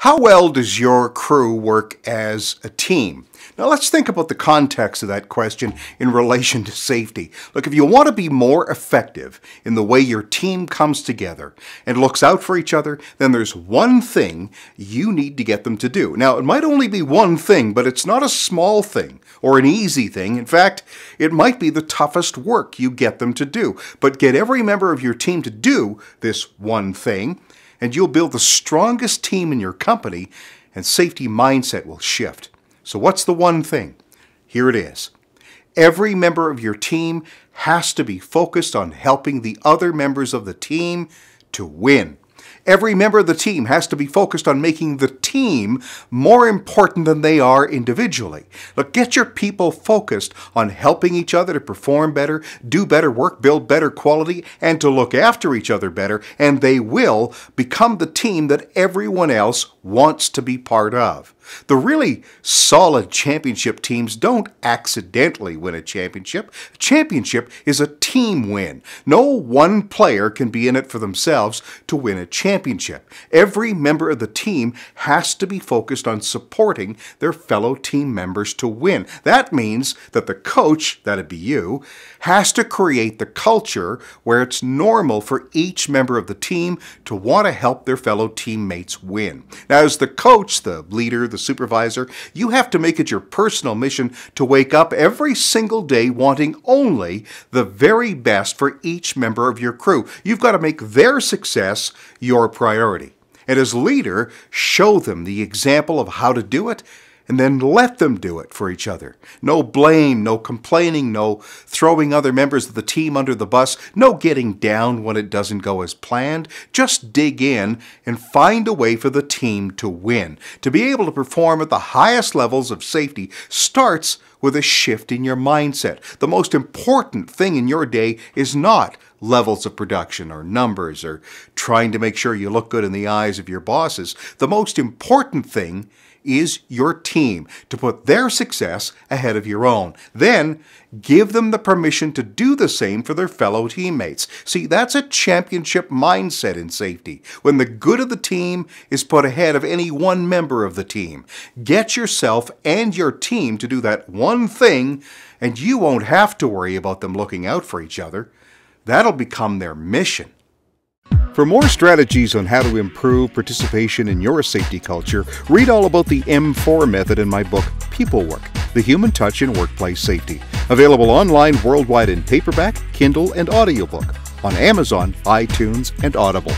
How well does your crew work as a team? Now let's think about the context of that question in relation to safety. Look, if you want to be more effective in the way your team comes together and looks out for each other, then there's one thing you need to get them to do. Now it might only be one thing, but it's not a small thing or an easy thing. In fact, it might be the toughest work you get them to do. But get every member of your team to do this one thing and you'll build the strongest team in your company, and safety mindset will shift. So, what's the one thing? Here it is. Every member of your team has to be focused on helping the other members of the team to win. Every member of the team has to be focused on making the team more important than they are individually. Look, get your people focused on helping each other to perform better, do better work, build better quality, and to look after each other better, and they will become the team that everyone else wants to be part of. The really solid championship teams don't accidentally win a championship. A championship is a team win. No one player can be in it for themselves to win a championship. Every member of the team has to be focused on supporting their fellow team members to win. That means that the coach, that'd be you, has to create the culture where it's normal for each member of the team to want to help their fellow teammates win. Now, as the coach, the leader, the supervisor, you have to make it your personal mission to wake up every single day wanting only the very best for each member of your crew. You've got to make their success your priority. And as leader, show them the example of how to do it and then let them do it for each other. No blame, no complaining, no throwing other members of the team under the bus, no getting down when it doesn't go as planned. Just dig in and find a way for the team to win. To be able to perform at the highest levels of safety starts with a shift in your mindset. The most important thing in your day is not levels of production or numbers or trying to make sure you look good in the eyes of your bosses. The most important thing is your team to put their success ahead of your own. Then give them the permission to do the same for their fellow teammates. See, that's a championship mindset in safety, when the good of the team is put ahead of any one member of the team. Get yourself and your team to do that one thing, and you won't have to worry about them looking out for each other. That'll become their mission. For more strategies on how to improve participation in your safety culture, read all about the M4 method in my book, People Work The Human Touch in Workplace Safety. Available online worldwide in paperback, Kindle, and audiobook, on Amazon, iTunes, and Audible.